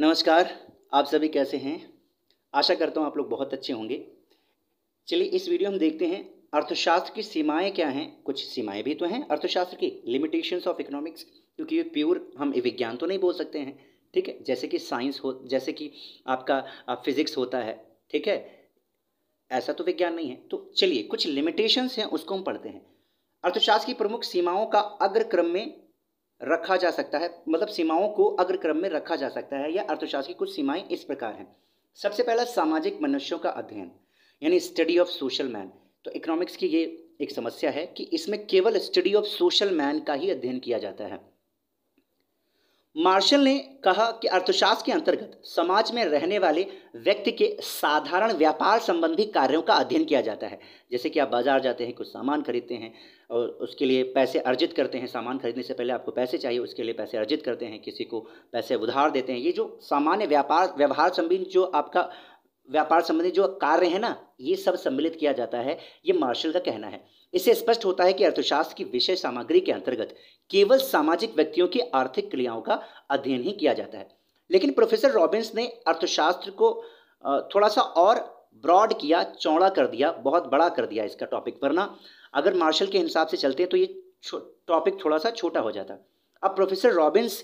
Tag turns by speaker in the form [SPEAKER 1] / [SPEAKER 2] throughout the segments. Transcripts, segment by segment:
[SPEAKER 1] नमस्कार आप सभी कैसे हैं आशा करता हूँ आप लोग बहुत अच्छे होंगे चलिए इस वीडियो हम देखते हैं अर्थशास्त्र की सीमाएं क्या हैं कुछ सीमाएं भी तो हैं अर्थशास्त्र की लिमिटेशंस ऑफ इकोनॉमिक्स क्योंकि ये प्योर हम विज्ञान तो नहीं बोल सकते हैं ठीक है जैसे कि साइंस हो जैसे कि आपका फिजिक्स होता है ठीक है ऐसा तो विज्ञान नहीं है तो चलिए कुछ लिमिटेशंस हैं उसको हम पढ़ते हैं अर्थशास्त्र की प्रमुख सीमाओं का अग्रक्रम में रखा जा सकता है मतलब सीमाओं को अग्रक्रम में रखा जा सकता है या अर्थशास्त्र की कुछ सीमाएं इस प्रकार हैं सबसे पहला सामाजिक मनुष्यों का अध्ययन यानी स्टडी ऑफ सोशल मैन तो इकोनॉमिक्स की ये एक समस्या है कि इसमें केवल स्टडी ऑफ सोशल मैन का ही अध्ययन किया जाता है मार्शल ने कहा कि अर्थशास्त्र के अंतर्गत समाज में रहने वाले व्यक्ति के साधारण व्यापार संबंधी कार्यों का अध्ययन किया जाता है जैसे कि आप बाजार जाते हैं कुछ सामान खरीदते हैं और उसके लिए पैसे अर्जित करते हैं सामान खरीदने से पहले आपको पैसे चाहिए उसके लिए पैसे अर्जित करते हैं किसी को पैसे उधार देते हैं ये जो सामान्य व्यापार व्यवहार संबंधी जो आपका व्यापार संबंधी जो कार्य है ना ये सब सम्मिलित किया जाता है ये मार्शल का कहना है इससे स्पष्ट होता है कि अर्थशास्त्र की विषय सामग्री के अंतर्गत केवल सामाजिक व्यक्तियों की आर्थिक क्रियाओं का अध्ययन ही किया जाता है लेकिन प्रोफेसर रॉबिन्स ने अर्थशास्त्र को थोड़ा सा और ब्रॉड किया चौड़ा कर दिया बहुत बड़ा कर दिया इसका टॉपिक वरना अगर मार्शल के हिसाब से चलते हैं तो ये टॉपिक थोड़ा सा छोटा हो जाता अब प्रोफेसर रॉबिन्स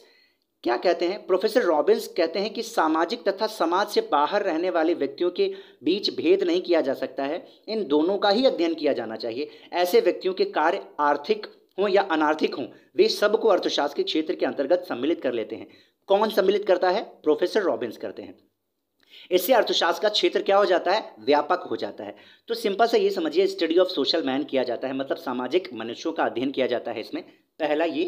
[SPEAKER 1] क्या कहते हैं प्रोफेसर रॉबिन्स कहते हैं कि सामाजिक तथा समाज से बाहर रहने वाले व्यक्तियों के बीच भेद नहीं किया जा सकता है इन दोनों का ही अध्ययन किया जाना चाहिए ऐसे व्यक्तियों के कार्य आर्थिक हों या अनार्थिक हों वे सबको अर्थशास्त्र के क्षेत्र के अंतर्गत सम्मिलित कर लेते हैं कौन सम्मिलित करता है प्रोफेसर रॉबिन्स करते हैं इससे अर्थशास्त्र का क्षेत्र क्या हो जाता है व्यापक हो जाता है तो सिंपल से ये समझिए स्टडी ऑफ सोशल मैन किया जाता है मतलब सामाजिक मनुष्यों का अध्ययन किया जाता है इसमें पहला ये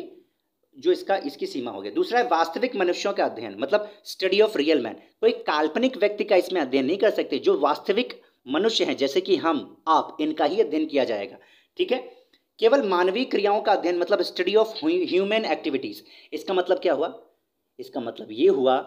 [SPEAKER 1] जो इसका इसकी सीमा हो गया दूसरा है वास्तविक मनुष्यों का अध्ययन मतलब स्टडी ऑफ रियल मैन कोई काल्पनिक व्यक्ति का इसमें अध्ययन नहीं कर सकते जो वास्तविक मनुष्य हैं जैसे कि हम आप इनका ही अध्ययन किया जाएगा ठीक है केवल मानवीय क्रियाओं का अध्ययन मतलब स्टडी ऑफ ह्यूमन एक्टिविटीज इसका मतलब क्या हुआ इसका मतलब ये हुआ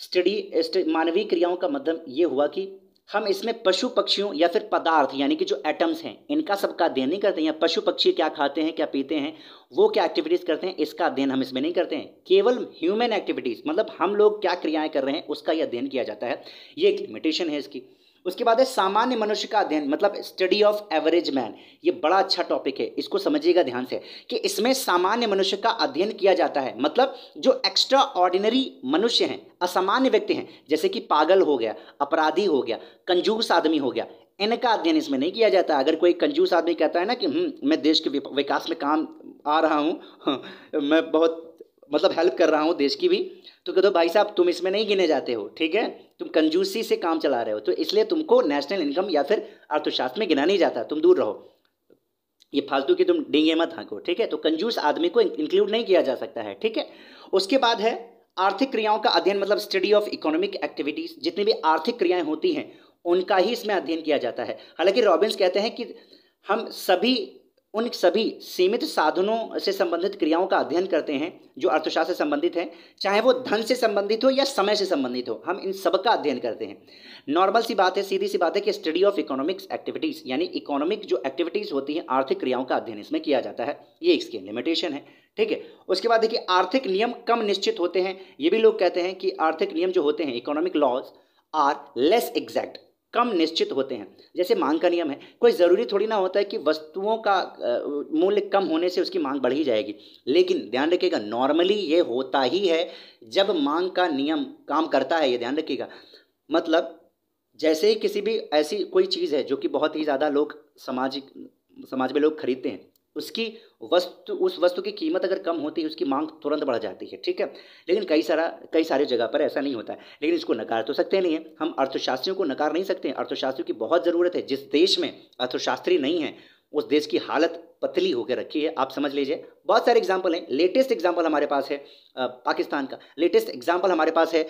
[SPEAKER 1] स्टडी मानवीय क्रियाओं का मतलब ये हुआ कि हम इसमें पशु पक्षियों या फिर पदार्थ यानी कि जो एटम्स हैं इनका सबका अध्ययन नहीं करते हैं पशु पक्षी क्या खाते हैं क्या पीते हैं वो क्या एक्टिविटीज़ करते हैं इसका अध्ययन हम इसमें नहीं करते हैं केवल ह्यूमन एक्टिविटीज़ मतलब हम लोग क्या क्रियाएं कर रहे हैं उसका ही अध्ययन किया जाता है ये एक लिमिटेशन है इसकी उसके बाद है सामान्य मनुष्य का अध्ययन मतलब स्टडी ऑफ एवरेज मैन ये बड़ा अच्छा टॉपिक है इसको समझिएगा ध्यान से कि इसमें सामान्य मनुष्य का अध्ययन किया जाता है मतलब जो एक्स्ट्रा ऑर्डिनरी मनुष्य हैं असामान्य व्यक्ति हैं जैसे कि पागल हो गया अपराधी हो गया कंजूस आदमी हो गया इनका अध्ययन इसमें नहीं किया जाता अगर कोई कंजूस आदमी कहता है ना कि हम्म, मैं देश के विकास में काम आ रहा हूँ हाँ, मैं बहुत मतलब हेल्प कर रहा हूँ देश की भी तो कह दो भाई साहब तुम इसमें नहीं गिने जाते हो ठीक है तुम कंजूसी से काम चला रहे हो तो इसलिए तुमको नेशनल इनकम या फिर अर्थशास्त्र में गिना नहीं जाता तुम दूर रहो ये फालतू की तुम डेंगे मत हाँ ठीक है तो कंजूस आदमी को इंक्लूड नहीं किया जा सकता है ठीक है उसके बाद है आर्थिक क्रियाओं का अध्ययन मतलब स्टडी ऑफ इकोनॉमिक एक्टिविटीज जितनी भी आर्थिक क्रियाएं होती हैं उनका ही इसमें अध्ययन किया जाता है हालांकि रॉबिन्स कहते हैं कि हम सभी उन सभी सीमित साधनों से संबंधित क्रियाओं का अध्ययन करते हैं जो अर्थशास्त्र से संबंधित हैं चाहे वो धन से संबंधित हो या समय से संबंधित हो हम इन सब का अध्ययन करते हैं नॉर्मल सी बात है सीधी सी बात है कि स्टडी ऑफ इकोनॉमिक्स एक्टिविटीज़ यानी इकोनॉमिक जो एक्टिविटीज़ होती हैं आर्थिक क्रियाओं का अध्ययन इसमें किया जाता है ये इसकी लिमिटेशन है ठीक है उसके बाद देखिए आर्थिक नियम कम निश्चित होते हैं ये भी लोग कहते हैं कि आर्थिक नियम जो होते हैं economic laws are less exact कम निश्चित होते हैं जैसे मांग का नियम है कोई ज़रूरी थोड़ी ना होता है कि वस्तुओं का मूल्य कम होने से उसकी मांग बढ़ ही जाएगी लेकिन ध्यान रखिएगा नॉर्मली ये होता ही है जब मांग का नियम काम करता है ये ध्यान रखिएगा मतलब जैसे ही किसी भी ऐसी कोई चीज़ है जो कि बहुत ही ज़्यादा लोग सामाजिक समाज में लोग खरीदते हैं उसकी वस्तु उस वस्तु की कीमत अगर कम होती है उसकी मांग तुरंत बढ़ जाती है ठीक है लेकिन कई सारा कई सारी जगह पर ऐसा नहीं होता है लेकिन इसको नकार तो सकते नहीं है हम अर्थशास्त्रियों को नकार नहीं सकते अर्थशास्त्रियों की बहुत ज़रूरत है जिस देश में अर्थशास्त्री नहीं है उस देश की हालत पतली होकर रखी है आप समझ लीजिए बहुत सारे एग्जाम्पल हैं लेटेस्ट एग्जाम्पल हमारे पास है पाकिस्तान का लेटेस्ट एग्जाम्पल हमारे पास है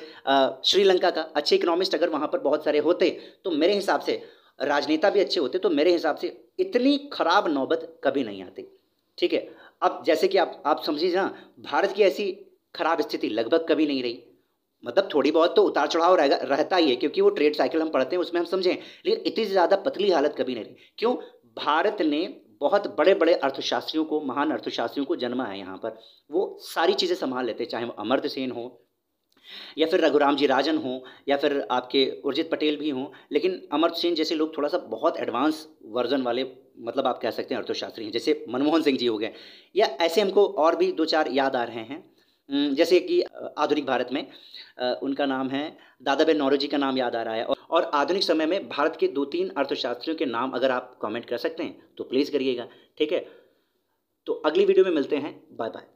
[SPEAKER 1] श्रीलंका का अच्छे इकोनॉमिस्ट अगर वहाँ पर बहुत सारे होते तो मेरे हिसाब से राजनेता भी अच्छे होते तो मेरे हिसाब से इतनी खराब नौबत कभी नहीं आती ठीक है अब जैसे कि आप आप समझिए ना भारत की ऐसी खराब स्थिति लगभग कभी नहीं रही मतलब थोड़ी बहुत तो उतार चढ़ाव रहेगा रहता ही है क्योंकि वो ट्रेड साइकिल हम पढ़ते हैं उसमें हम समझें लेकिन इतनी ज़्यादा पतली हालत कभी नहीं रही क्यों भारत ने बहुत बड़े बड़े अर्थशास्त्रियों को महान अर्थशास्त्रियों को जन्मा है यहाँ पर वो सारी चीज़ें संभाल लेते हैं चाहे वो अमर्त सेन हो या फिर रघुराम जी राजन हों या फिर आपके उर्जित पटेल भी हों लेकिन अमर सेन जैसे लोग थोड़ा सा बहुत एडवांस वर्जन वाले मतलब आप कह सकते हैं अर्थशास्त्री हैं जैसे मनमोहन सिंह जी हो गए या ऐसे हमको और भी दो चार याद आ रहे हैं जैसे कि आधुनिक भारत में उनका नाम है दादाबेन नौरोजी का नाम याद आ रहा है और आधुनिक समय में भारत के दो तीन अर्थशास्त्रियों के नाम अगर आप कमेंट कर सकते हैं तो प्लीज़ करिएगा ठीक है तो अगली वीडियो में मिलते हैं बाय बाय